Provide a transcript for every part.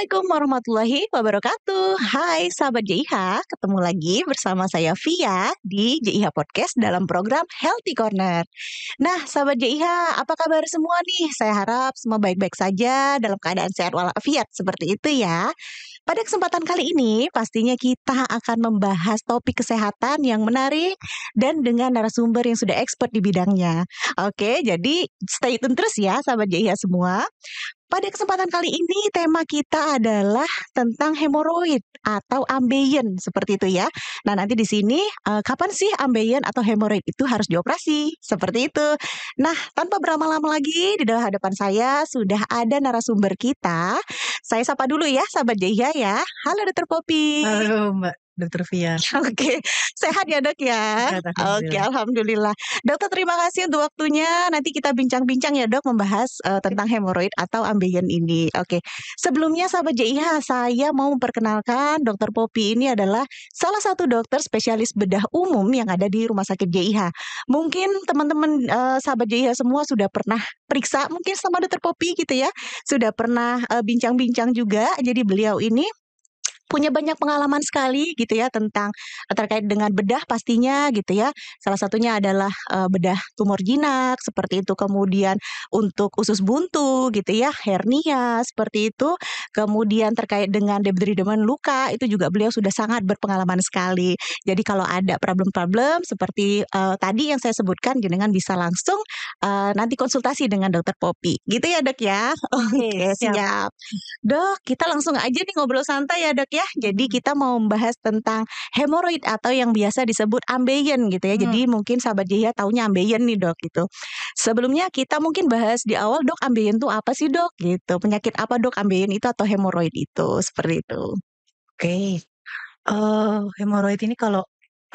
Assalamualaikum warahmatullahi wabarakatuh. Hai sahabat JIH, ketemu lagi bersama saya Fia di JIH Podcast dalam program Healthy Corner. Nah, sahabat JIH, apa kabar semua nih? Saya harap semua baik-baik saja dalam keadaan sehat walafiat seperti itu ya. Pada kesempatan kali ini, pastinya kita akan membahas topik kesehatan yang menarik dan dengan narasumber yang sudah expert di bidangnya. Oke, jadi stay tune terus ya sahabat JIH semua. Pada kesempatan kali ini tema kita adalah tentang hemoroid atau ambeien seperti itu ya. Nah nanti di sini uh, kapan sih ambeien atau hemoroid itu harus dioperasi seperti itu. Nah tanpa berlama-lama lagi di dalam hadapan saya sudah ada narasumber kita. Saya sapa dulu ya sahabat Jaya ya. Halo Dokter Popi. Halo Mbak. Dokter Fia. Oke, sehat ya dok ya. Sehat, alhamdulillah. Oke, alhamdulillah. Dokter terima kasih untuk waktunya. Nanti kita bincang-bincang ya dok membahas uh, tentang hemoroid atau ambeien ini. Oke, sebelumnya sahabat JIH saya mau memperkenalkan dokter Popi ini adalah salah satu dokter spesialis bedah umum yang ada di Rumah Sakit JIH. Mungkin teman-teman uh, sahabat JIH semua sudah pernah periksa mungkin sama dokter Popi gitu ya, sudah pernah eh, bincang-bincang uh, bincang -bincang juga. Jadi beliau ini punya banyak pengalaman sekali gitu ya tentang eh, terkait dengan bedah pastinya gitu ya. Salah satunya adalah uh, bedah tumor jinak seperti itu. Kemudian untuk usus buntu gitu ya, hernia seperti itu. Kemudian terkait dengan debriden luka itu juga beliau sudah sangat berpengalaman sekali. Jadi kalau ada problem-problem seperti uh, tadi yang saya sebutkan jenengan bisa langsung uh, nanti konsultasi dengan dokter Popi. Gitu ya, Dok ya. Oke, okay, siap. siap. Dok, kita langsung aja nih ngobrol santai ya, Dok ya ya. Jadi hmm. kita mau membahas tentang hemoroid atau yang biasa disebut ambeien gitu ya. Hmm. Jadi mungkin sahabat Jaya taunya ambeien nih dok gitu. Sebelumnya kita mungkin bahas di awal dok ambeien itu apa sih dok gitu. Penyakit apa dok ambeien itu atau hemoroid itu seperti itu. Oke. Okay. Uh, eh, hemoroid ini kalau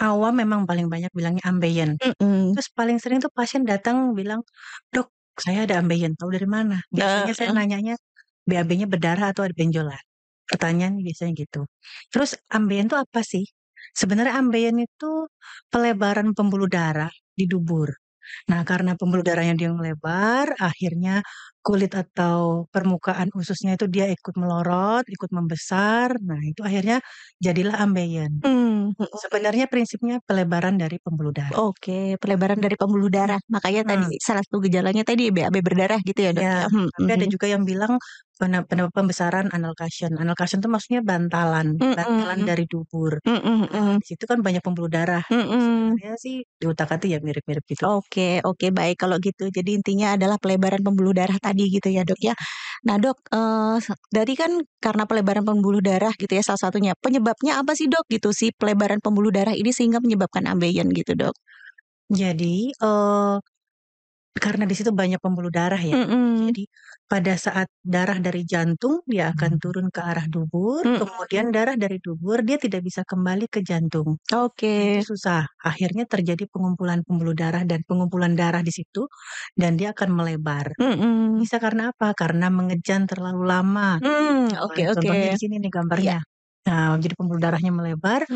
awam memang paling banyak bilangnya ambeien. Mm hmm Terus paling sering tuh pasien datang bilang, dok saya ada ambeien, tahu dari mana? Biasanya uh, uh. saya nanyanya BAB-nya berdarah atau ada benjolan pertanyaan biasanya gitu. Terus ambeien itu apa sih? Sebenarnya ambeien itu pelebaran pembuluh darah di dubur. Nah, karena pembuluh darahnya dia melebar, akhirnya kulit atau permukaan ususnya itu dia ikut melorot, ikut membesar. Nah, itu akhirnya jadilah ambeien. Hmm, hmm, hmm. Sebenarnya prinsipnya pelebaran dari pembuluh darah. Oke, pelebaran dari pembuluh darah. Makanya hmm. tadi salah satu gejalanya tadi BAB berdarah gitu ya, Dok, iya, ya? Hmm. hmm ada juga yang bilang pene pembesaran anal calcium. Anal itu maksudnya bantalan, bantalan hmm. dari dubur. Hmm. Nah, hmm. di situ kan banyak pembuluh darah. Hmm. sebenarnya sih diutak-atik ya mirip-mirip gitu. Oke oke, baik kalau gitu. Jadi intinya adalah pelebaran pembuluh darah tadi tadi gitu ya dok ya. Nah dok, eh, dari kan karena pelebaran pembuluh darah gitu ya salah satunya. Penyebabnya apa sih dok gitu sih pelebaran pembuluh darah ini sehingga menyebabkan ambeien gitu dok? Jadi, eee eh, karena di situ banyak pembuluh darah ya. Jadi pada saat darah dari jantung dia akan turun ke arah dubur, mm. kemudian darah dari dubur dia tidak bisa kembali ke jantung. Oke. Oke. susah, akhirnya terjadi pengumpulan pembuluh darah dan pengumpulan darah di situ dan dia akan melebar. Misalnya Bisa karena apa? Karena mengejan terlalu lama. mm. oke Nah, oke. contohnya di sini nih gambarnya. gambarnya. Nah, jadi pembuluh darahnya melebar,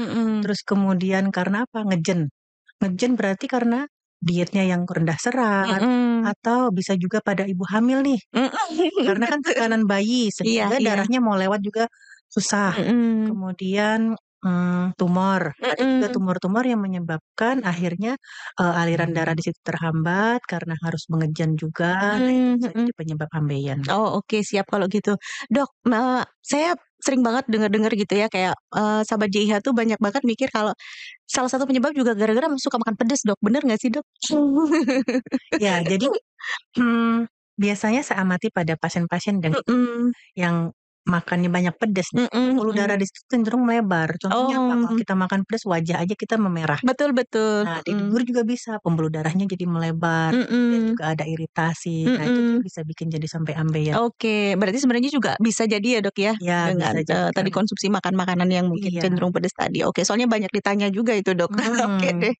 terus kemudian karena apa? Ngejen. Ngejen berarti karena dietnya yang rendah serat atau bisa juga pada ibu hamil nih. Karena kan tekanan bayi sehingga iya, iya. darahnya mau lewat juga susah. Kemudian, mm, tumor, ada juga tumor-tumor yang menyebabkan akhirnya, uh, aliran darah di situ terhambat karena harus mengejan juga. Nah, itu penyebab ambeien. Oh, oke siap kalau gitu. Dok, me saya sering banget dengar-dengar gitu ya kayak, uh, sahabat JIH tuh banyak banget mikir kalau salah satu penyebab juga gara-gara suka makan pedes Dok, bener nggak sih Dok? Ya, jadi, hmm, biasanya saya amati pada pasien-pasien dengan Mhm. yang makannya banyak pedas, nih, pembuluh darah di situ cenderung melebar. Contohnya apa? Kalau oh. kita makan pedes wajah aja kita memerah. Betul betul, Nah, di juga bisa, pembuluh darahnya jadi melebar, -mm. Dan juga ada iritasi. Nah, itu juga bisa bikin jadi sampai ambeien. Oke, berarti sebenarnya juga bisa jadi ya, Dok, ya, ya dengan, bisa jadi eh, tadi kan. konsumsi makan makanan yang mungkin Iya. cenderung pedas tadi. Ya. Oke, soalnya banyak ditanya juga itu, Dok. Oke okay deh.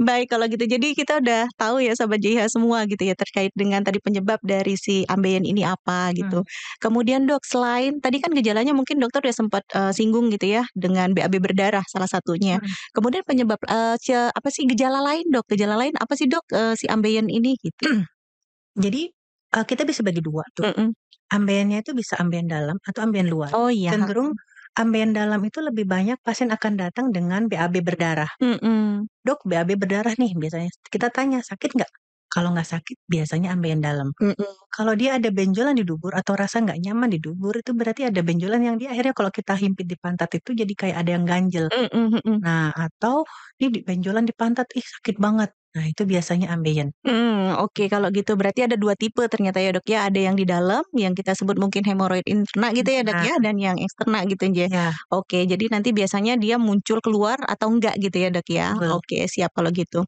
Baik kalau gitu. Jadi kita udah tahu ya Sobat JIH semua gitu ya terkait dengan tadi penyebab dari si ambeien ini apa gitu. Hmm. Kemudian Dok, selain tadi kan gejalanya mungkin dokter udah sempat uh, singgung gitu ya dengan BAB berdarah salah satunya. Hmm. Kemudian penyebab uh, apa sih gejala lain Dok? Gejala lain apa sih Dok uh, si ambeien ini gitu? Jadi uh, kita bisa bagi dua tuh. Hmm -mm. Ambeiennya itu bisa ambeien dalam atau ambeien luar. Oh iya. Cenderung Ambeien dalam itu lebih banyak pasien akan datang dengan BAB berdarah. Mhm. "Dok, BAB berdarah nih," biasanya. Kita tanya, "Sakit nggak?" Kalau nggak sakit, biasanya ambeien dalam. Mhm. Kalau dia ada benjolan di dubur atau rasa nggak nyaman di dubur, itu berarti ada benjolan yang dia akhirnya kalau kita himpit di pantat itu jadi kayak ada yang ganjel. mm mhm. Nah, atau ini benjolan di pantat, "Ih, sakit banget." Nah, itu biasanya ambeien. Hmm oke kalau gitu berarti ada dua tipe ternyata ya Dok ya, ada yang di dalam yang kita sebut mungkin hemoroid interna gitu ya Dok Nah. ya, dan yang eksterna gitu ya. Oke, jadi nanti biasanya dia muncul keluar atau enggak gitu ya Dok ya? Oke siap kalau gitu.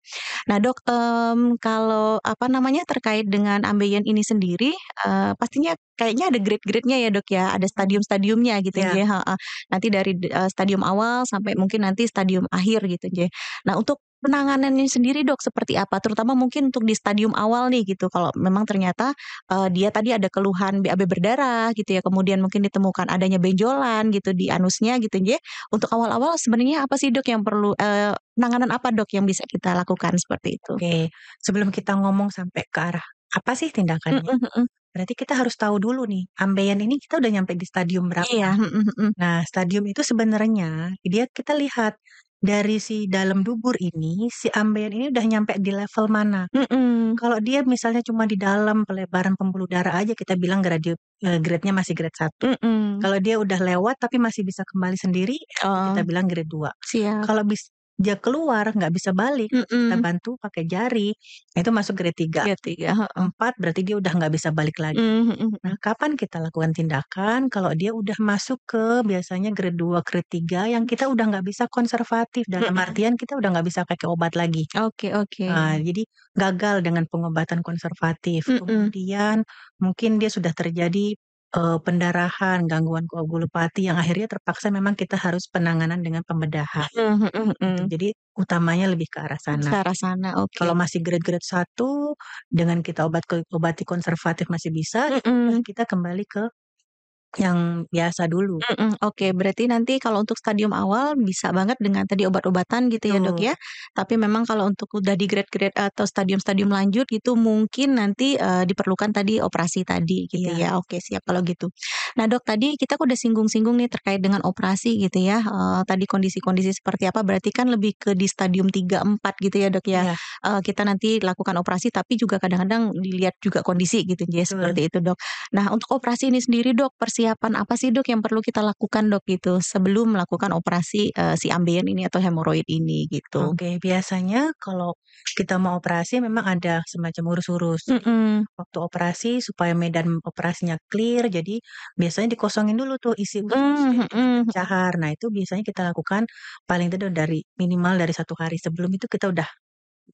Nah Dok, um, kalau apa namanya, terkait dengan ambeien ini sendiri, uh, pastinya kayaknya ada grade-gradenya ya dok ya, ada stadium-stadiumnya gitu ya. Yeah. Nanti dari uh, stadium awal sampai mungkin nanti stadium akhir gitu ya. Nah untuk penanganannya sendiri dok seperti apa? Terutama mungkin untuk di stadium awal nih gitu. Kalau memang ternyata uh, dia tadi ada keluhan BAB berdarah gitu ya. Kemudian mungkin ditemukan adanya benjolan gitu di anusnya gitu ya. Untuk awal-awal sebenarnya apa sih dok yang perlu uh, penanganan apa dok yang bisa kita lakukan seperti itu? Oke, sebelum kita ngomong sampai ke arah apa sih tindakannya? Mm -mm Berarti kita harus tahu dulu nih, ambeien ini kita udah nyampe di stadium berapa. Iya, hmm, hmm, hmm. Nah, stadium itu sebenarnya dia kita lihat dari si dalam dubur ini, si ambeien ini udah nyampe di level mana. Kalau dia misalnya cuma di dalam pelebaran pembuluh darah aja kita bilang grade eh, grade-nya masih grade 1. Kalau dia udah lewat tapi masih bisa kembali sendiri, oh. kita bilang grade 2. Kalau bis dia keluar, nggak bisa balik, kita bantu pakai jari, nah itu masuk grade 3. Grade 3, 4 berarti dia udah nggak bisa balik lagi. mm mhm Nah, kapan kita lakukan tindakan kalau dia udah masuk ke biasanya grade 2, grade 3 yang kita udah nggak bisa konservatif, dalam Mhm. artian kita udah nggak bisa pakai obat lagi. Oke oke. nah, jadi gagal dengan pengobatan konservatif, Mhm. kemudian mungkin dia sudah terjadi uh, pendarahan, gangguan koagulopati yang akhirnya terpaksa memang kita harus penanganan dengan pembedahan, gitu. Mm -hmm. gitu. Jadi utamanya lebih ke arah sana. Ke arah sana, oke. Kalau masih grade-grade satu dengan kita obat obati konservatif masih bisa, mm -hmm. kita kembali ke yang biasa dulu. -mm, oke berarti nanti kalau untuk stadium awal bisa banget dengan tadi obat-obatan gitu ya Dok ya, tapi memang kalau untuk udah di grade-grade atau stadium-stadium lanjut gitu mungkin nanti, uh, diperlukan tadi operasi tadi gitu yeah. ya, oke siap kalau gitu. Nah dok tadi kita udah singgung-singgung nih terkait dengan operasi gitu ya. Uh, tadi kondisi-kondisi seperti apa berarti kan lebih ke di stadium 3-4 gitu ya dok ya. Yeah. Iya. Uh, kita nanti lakukan operasi tapi juga kadang-kadang dilihat juga kondisi gitu ya seperti itu dok. Nah untuk operasi ini sendiri dok persiapan apa sih dok yang perlu kita lakukan dok gitu sebelum melakukan operasi uh, si ambeien ini atau hemoroid ini gitu. Oke okay, biasanya kalau kita mau operasi memang ada semacam urus-urus mm -mm. waktu operasi supaya medan operasinya clear jadi biasanya dikosongin dulu tuh isi mm -hmm. cahar. Nah, itu biasanya kita lakukan paling tidak dari minimal dari satu hari sebelum itu kita udah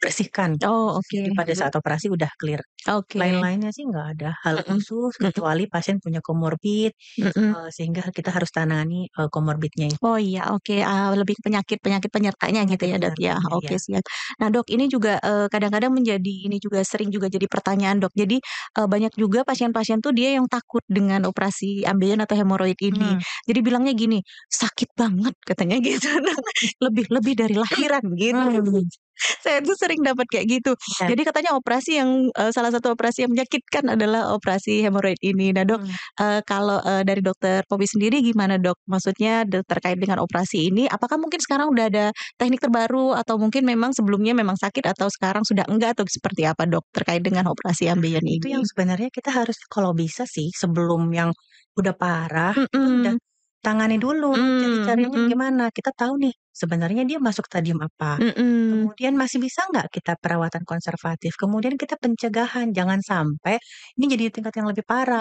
Bersihkan. Oh, oke. Jadi pada saat operasi udah clear. Oke. Lain-lainnya sih nggak ada hal khusus kecuali pasien punya komorbid, Mhm. sehingga kita harus tangani, eee, eh, komorbidnya Oh iya, oke, Uh, lebih penyakit-penyakit penyertanya gitu ya, Dok, ya? Oke Oke, iya. siap. Nah, Dok, ini juga, kadang eh, kadang-kadang menjadi ini juga sering juga jadi pertanyaan, Dok. Jadi, uh, banyak juga pasien-pasien tuh dia yang takut dengan operasi ambeien atau hemoroid ini. Hmm. Jadi bilangnya gini, "Sakit banget," katanya gitu, "lebih lebih dari lahiran," gitu. Hmm. saya tuh sering dapat kayak gitu. Ya. Jadi katanya operasi yang uh, salah satu operasi yang menyakitkan adalah operasi hemoroid ini. Nah dok, hmm. uh, kalau uh, dari dokter Pobi sendiri gimana dok? Maksudnya terkait dengan operasi ini, apakah mungkin sekarang udah ada teknik terbaru atau mungkin memang sebelumnya memang sakit atau sekarang sudah enggak atau seperti apa dok terkait dengan operasi ambeien ini? Itu yang sebenarnya kita harus kalau bisa sih sebelum yang udah parah, mm -mm. udah Tangani dulu, jadi hmm, cariin hmm. gimana, kita tahu nih sebenarnya dia masuk stadium apa, hmm. kemudian masih bisa nggak kita perawatan konservatif, kemudian kita pencegahan, jangan sampai ini jadi tingkat yang lebih parah.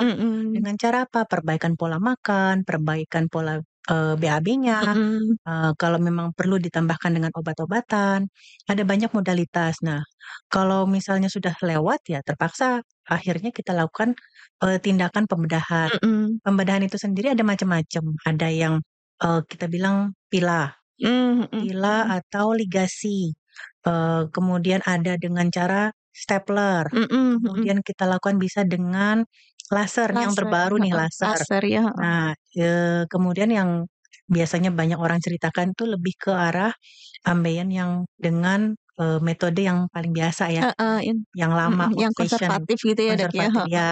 Dengan cara apa? Perbaikan pola makan, perbaikan pola uh, BAB-nya, -hmm. uh, kalau memang perlu ditambahkan dengan obat-obatan, ada banyak modalitas. Nah, kalau misalnya sudah lewat ya terpaksa akhirnya kita lakukan, uh, tindakan pembedahan. -hmm. Pembedahan itu sendiri ada macam-macam, ada yang, uh, kita bilang pila, mm -hmm. pila atau ligasi, Uh, kemudian ada dengan cara stapler, Mm -hmm. kemudian kita lakukan bisa dengan Laser, yang terbaru nih laser. laser ya, Nah, e, kemudian yang biasanya banyak orang ceritakan itu lebih ke arah ambeien yang dengan, e, metode yang paling biasa ya, Uh, uh, yang lama, yang konservatif gitu ya, Dok, ya? ya.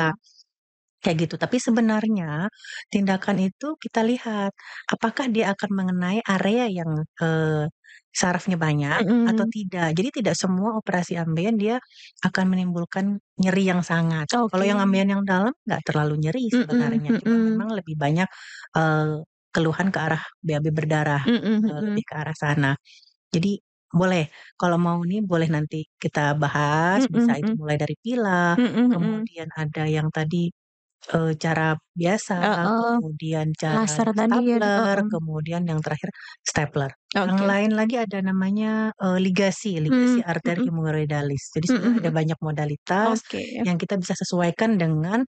Kayak gitu, tapi sebenarnya tindakan itu kita lihat, apakah dia akan mengenai area yang, eh, sarafnya banyak atau tidak. Jadi tidak semua operasi ambeien dia akan menimbulkan nyeri yang sangat. Kalau yang ambeien yang dalam nggak terlalu nyeri Mm sebenarnya, cuma memang lebih banyak, eh, keluhan ke arah BAB berdarah, lebih ke arah sana. Jadi boleh, kalau mau nih boleh nanti kita bahas, -hmm. bisa itu mulai dari pila, mm -hmm. kemudian ada yang tadi cara biasa, -uh. kemudian cara Laser tadi ya, stapler, kemudian yang terakhir stapler. Yang lain lagi ada namanya, uh, ligasi, ligasi hmm. arteri hmm. hemoroidalis. Jadi hmm. ada hmm. banyak modalitas okay. yang kita bisa sesuaikan dengan,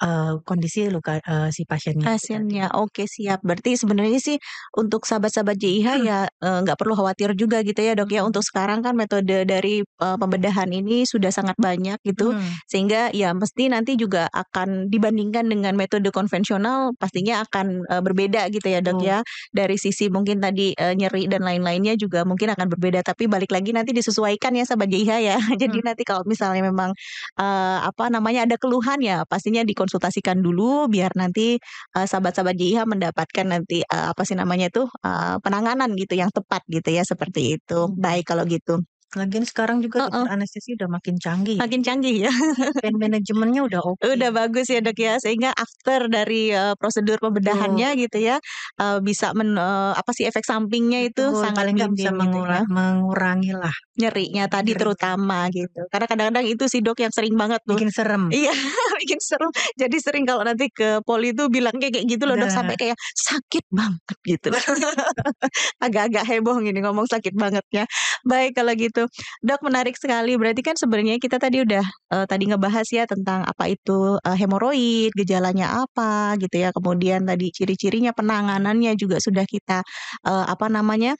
uh, kondisi luka uh, si pasiennya Pasiennya, oke siap. Berarti sebenarnya sih untuk sahabat-sahabat JIH hmm. ya, nggak nggak perlu khawatir juga gitu ya, Dok, ya. Hmm. Untuk sekarang kan metode dari, uh, pembedahan ini sudah sangat banyak gitu, hmm. sehingga ya mesti nanti juga akan dibandingkan dengan metode konvensional pastinya akan uh, berbeda gitu ya dok hmm. ya dari sisi mungkin tadi uh, nyeri dan lain-lainnya juga mungkin akan berbeda tapi balik lagi nanti disesuaikan ya sahabat JIH ya hmm. jadi nanti kalau misalnya memang uh, apa namanya ada keluhan ya pastinya dikonsultasikan dulu biar nanti uh, sahabat-sahabat JIH mendapatkan nanti uh, apa sih namanya tuh uh, penanganan gitu yang tepat gitu ya seperti itu hmm. baik kalau gitu Lagian sekarang juga oh, oh. anestesi udah makin canggih Makin canggih ya. Pain manajemennya udah oke. Udah bagus ya dok ya sehingga after dari uh, prosedur pembedahannya pembedahannya gitu ya Uh, bisa men, eh, apa sih efek sampingnya itu oh, sangat paling bisa mengurang gitu ya. mengurangi lah, nyerinya tadi Nyeri. terutama gitu karena kadang-kadang itu sih dok yang sering banget tuh bikin serem. Iya, bikin serem. Jadi sering kalau nanti ke poli itu bilang kayak gitu loh dok sampai kayak sakit banget gitu. Agak-agak heboh gini ngomong sakit bangetnya. Baik kalau gitu Dok menarik sekali. Berarti kan sebenarnya kita tadi udah uh, tadi ngebahas ya tentang apa itu, uh, hemoroid, gejalanya apa gitu ya, kemudian tadi ciri-cirinya, penanganannya juga sudah kita, uh, apa namanya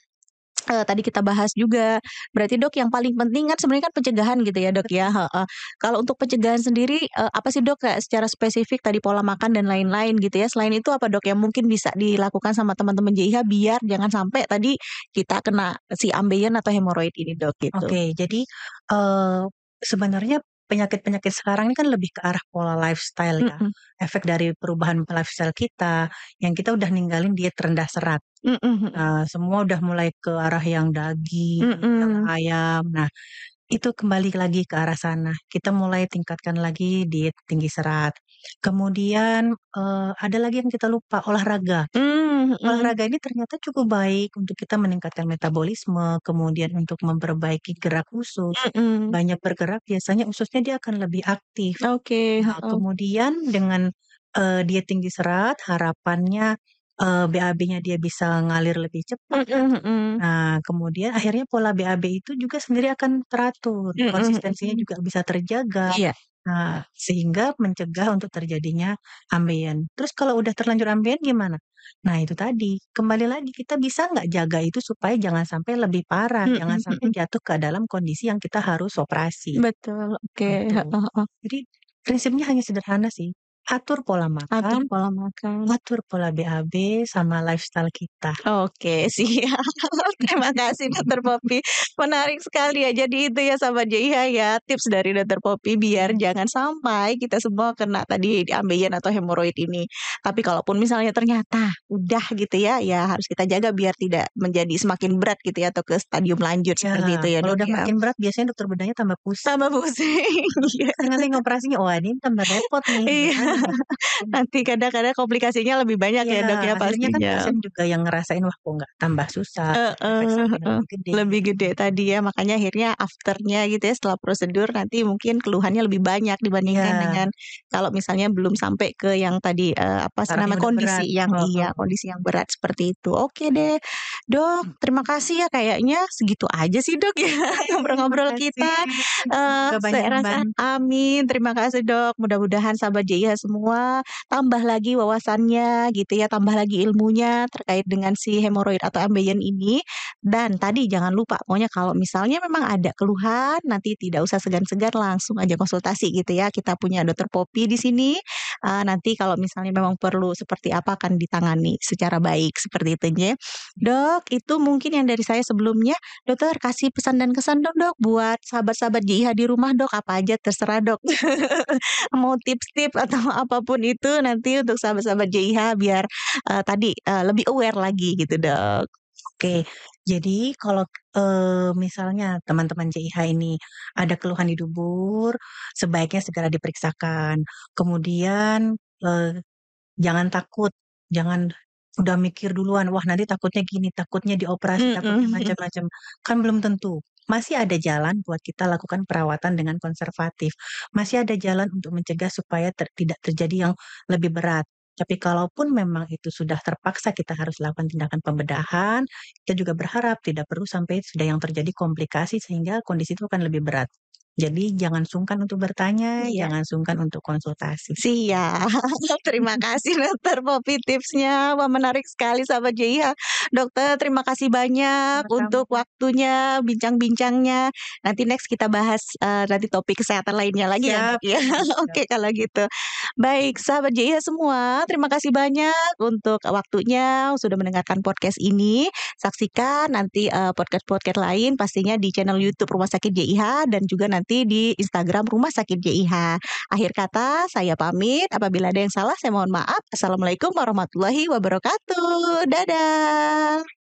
Uh, tadi kita bahas juga. Berarti dok yang paling penting kan sebenarnya kan pencegahan gitu ya dok ya. Uh, uh. Kalau untuk pencegahan sendiri uh, apa sih dok kayak secara spesifik tadi pola makan dan lain-lain gitu ya. Selain itu apa dok yang mungkin bisa dilakukan sama teman-teman JIH biar jangan sampai tadi kita kena si ambeien atau hemoroid ini dok gitu. Oke, okay, jadi uh, sebenarnya penyakit-penyakit sekarang ini kan lebih ke arah pola lifestyle ya. Mm -hmm. Efek dari perubahan lifestyle kita yang kita udah ninggalin diet rendah serat. Mm-hmm. Nah, semua udah mulai ke arah yang daging, mhm, yang mhm. ayam. Nah, itu kembali lagi ke arah sana. Kita mulai tingkatkan lagi diet tinggi serat. Kemudian, uh, ada lagi yang kita lupa, olahraga. Mm-hmm. Olahraga ini ternyata cukup baik untuk kita meningkatkan metabolisme, kemudian untuk memperbaiki gerak usus. Mm-hmm. Banyak bergerak biasanya ususnya dia akan lebih aktif. Oke, Nah, kemudian dengan, uh, diet tinggi serat harapannya uh, BAB-nya dia bisa ngalir lebih cepat. Mm -hmm. Nah, kemudian akhirnya pola BAB itu juga sendiri akan teratur, -hmm. konsistensinya juga bisa terjaga. Iya. Nah, sehingga mencegah untuk terjadinya ambeien. Terus kalau udah terlanjur ambeien gimana? Nah, itu tadi, kembali lagi kita bisa nggak jaga itu supaya jangan sampai lebih parah, jangan sampai jatuh ke dalam kondisi yang kita harus operasi. Betul, oke, Okay. Gitu. Jadi prinsipnya hanya sederhana sih. Atur pola makan, Atur pola makan. atur pola BAB, sama lifestyle kita. Oke, siap. Terima kasih Dokter Poppy. Menarik sekali ya. Jadi itu ya sahabat JIH ya tips dari Dokter Poppy biar jangan sampai kita semua kena tadi ambeien atau hemoroid ini. Tapi kalaupun misalnya ternyata udah gitu ya, ya harus kita jaga biar tidak menjadi semakin berat gitu ya atau ke stadium lanjut Ya, seperti itu ya kalau udah ya. makin berat biasanya dokter bedanya tambah pusing. Tambah pusing. Iya. Nanti operasinya, wah ini tambah repot nih. Iya. Gitu kan. Nanti kadang-kadang komplikasinya lebih banyak ya, ya dok ya pastinya. kan pasien iya. juga yang ngerasain wah kok nggak tambah susah. Uh, uh, uh, lebih, gede. lebih gede tadi ya makanya akhirnya afternya gitu ya setelah prosedur nanti mungkin keluhannya lebih banyak dibandingkan ya. dengan kalau misalnya belum sampai ke yang tadi uh, apa nama kondisi berat. yang oh. iya kondisi yang berat seperti itu. Oke iya. deh dok hmm. terima kasih ya kayaknya segitu aja sih dok ya ngobrol-ngobrol kita. Uh, saya rasa amin terima kasih dok mudah-mudahan sahabat JIH semua, tambah lagi wawasannya gitu ya, tambah lagi ilmunya terkait dengan si hemoroid atau ambeien ini. Dan tadi jangan lupa pokoknya kalau misalnya memang ada keluhan nanti tidak usah segan-segan langsung aja konsultasi gitu ya. Kita punya dokter Popi di sini. Uh, nanti kalau misalnya memang perlu seperti apa akan ditangani secara baik seperti itu ya. Dok, itu mungkin yang dari saya sebelumnya. Dokter kasih pesan dan kesan dong dok buat sahabat-sahabat JIH di rumah dok apa aja terserah dok. Mau tips-tips atau apapun itu nanti untuk sahabat-sahabat JIH biar uh, tadi uh, lebih aware lagi gitu dok. Oke, jadi kalau e, misalnya teman-teman JIH ini ada keluhan di dubur, sebaiknya segera diperiksakan. Kemudian e, jangan takut, jangan udah mikir duluan, wah nanti takutnya gini, takutnya dioperasi, mm -mm. takutnya macam-macam. Kan belum tentu masih ada jalan buat kita lakukan perawatan dengan konservatif. Masih ada jalan untuk mencegah supaya ter tidak terjadi yang lebih berat. Tapi kalaupun memang itu sudah terpaksa kita harus lakukan tindakan pembedahan, kita juga berharap tidak perlu sampai sudah yang terjadi komplikasi sehingga kondisi itu akan lebih berat. Jadi jangan sungkan untuk bertanya, Iya. jangan sungkan untuk konsultasi. Iya, Terima kasih Dokter Popi tipsnya. Wah menarik sekali sahabat JIH. Dokter terima kasih banyak untuk waktunya, bincang-bincangnya. Nanti next kita bahas uh, nanti topik kesehatan lainnya lagi ya ya. Oke Oke kalau gitu. Baik sahabat JIH semua, terima kasih banyak untuk waktunya sudah mendengarkan podcast ini. Saksikan nanti podcast eh, podcast-podcast lain pastinya di channel YouTube Rumah Sakit JIH dan juga juga nanti di Instagram Rumah Sakit JIH. Akhir kata, saya pamit. Apabila ada yang salah, saya mohon maaf. Assalamualaikum warahmatullahi wabarakatuh. Dadah.